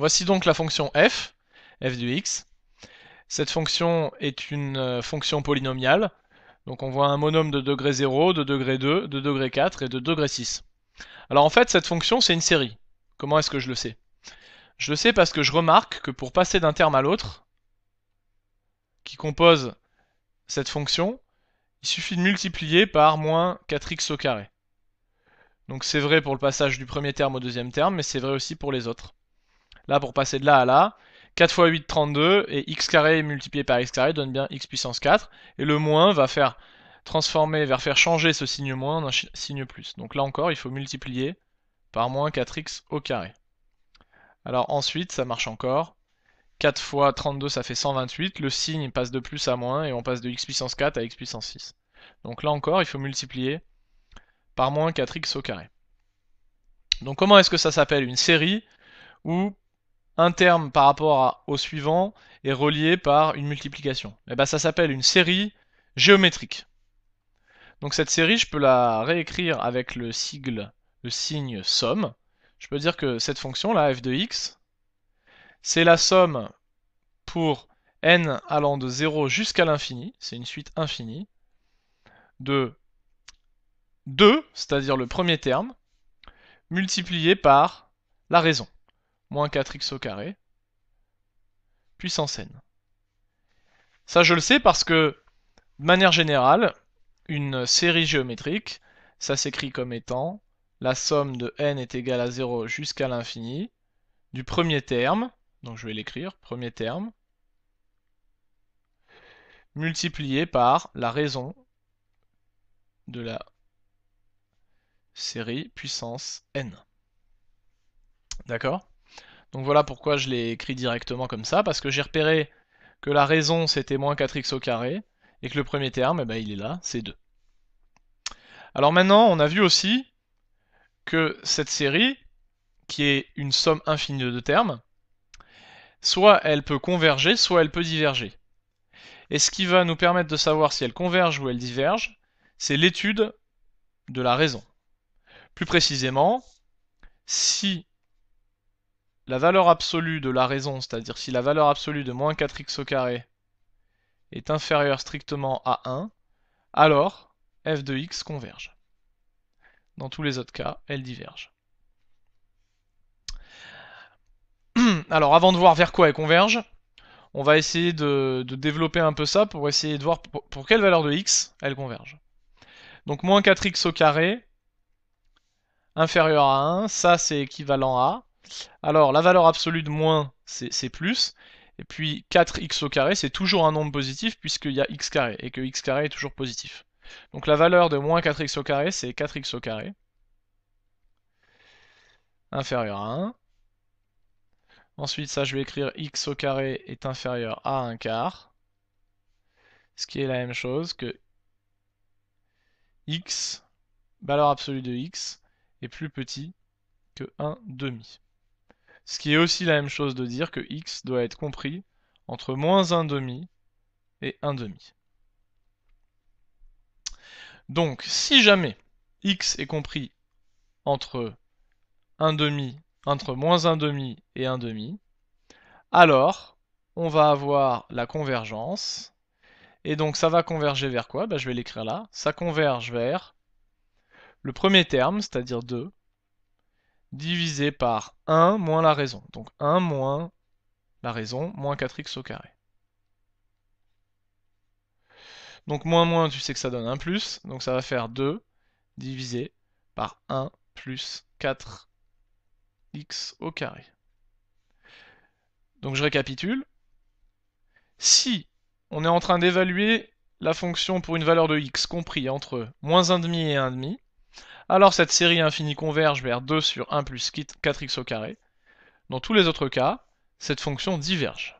Voici donc la fonction f, f de x. Cette fonction est une euh, fonction polynomiale. Donc on voit un monome de degré 0, de degré 2, de degré 4 et de degré 6. Alors en fait, cette fonction, c'est une série. Comment est-ce que je le sais Je le sais parce que je remarque que pour passer d'un terme à l'autre, qui compose cette fonction, il suffit de multiplier par moins 4x au carré. Donc c'est vrai pour le passage du premier terme au deuxième terme, mais c'est vrai aussi pour les autres. Là, pour passer de là à là, 4 x 8, 32, et x carré multiplié par x carré donne bien x puissance 4, et le moins va faire transformer, va faire changer ce signe moins en un signe plus. Donc là encore, il faut multiplier par moins 4x au carré. Alors ensuite, ça marche encore. 4 fois 32, ça fait 128. Le signe passe de plus à moins et on passe de x puissance 4 à x puissance 6. Donc là encore, il faut multiplier par moins 4x au carré. Donc comment est-ce que ça s'appelle une série où un terme par rapport au suivant est relié par une multiplication. Et eh ben ça s'appelle une série géométrique. Donc cette série, je peux la réécrire avec le sigle, le signe somme. Je peux dire que cette fonction, là, f de x, c'est la somme pour n allant de 0 jusqu'à l'infini, c'est une suite infinie, de 2, c'est-à-dire le premier terme, multiplié par la raison moins 4x au carré, puissance n. Ça, je le sais parce que, de manière générale, une série géométrique, ça s'écrit comme étant la somme de n est égale à 0 jusqu'à l'infini du premier terme, donc je vais l'écrire, premier terme, multiplié par la raison de la série puissance n. D'accord donc voilà pourquoi je l'ai écrit directement comme ça, parce que j'ai repéré que la raison c'était moins 4x au carré, et que le premier terme, eh ben, il est là, c'est 2. Alors maintenant, on a vu aussi que cette série, qui est une somme infinie de termes, soit elle peut converger, soit elle peut diverger. Et ce qui va nous permettre de savoir si elle converge ou elle diverge, c'est l'étude de la raison. Plus précisément, si la valeur absolue de la raison, c'est-à-dire si la valeur absolue de moins 4x au carré est inférieure strictement à 1, alors f de x converge. Dans tous les autres cas, elle diverge. Alors avant de voir vers quoi elle converge, on va essayer de, développer un peu ça pour essayer de voir pour, quelle valeur de x elle converge. Donc moins 4x au carré inférieur à 1, ça c'est équivalent à alors, la valeur absolue de moins, c'est plus. Et puis 4x c'est toujours un nombre positif puisqu'il y a x et que x est toujours positif. Donc la valeur de moins 4x c'est 4x inférieur à 1. Ensuite, ça, je vais écrire x est inférieur à 1 quart. Ce qui est la même chose que x, valeur absolue de x, est plus petit que 1 demi. Ce qui est aussi la même chose de dire que x doit être compris entre moins 1 demi et 1 demi. Donc, si jamais x est compris entre 1 demi, entre moins 1 demi et 1 demi, alors on va avoir la convergence. Et donc ça va converger vers quoi bah, Je vais l'écrire là. Ça converge vers le premier terme, c'est-à-dire 2, divisé par 1 moins la raison. Donc 1 moins la raison, moins 4x au carré. Donc moins moins, tu sais que ça donne 1 plus, donc ça va faire 2 divisé par 1 plus 4x au carré. Donc je récapitule. Si on est en train d'évaluer la fonction pour une valeur de x compris entre moins 1,5 et 1,5, alors cette série infinie converge vers 2 sur 1 plus 4x au carré. Dans tous les autres cas, cette fonction diverge.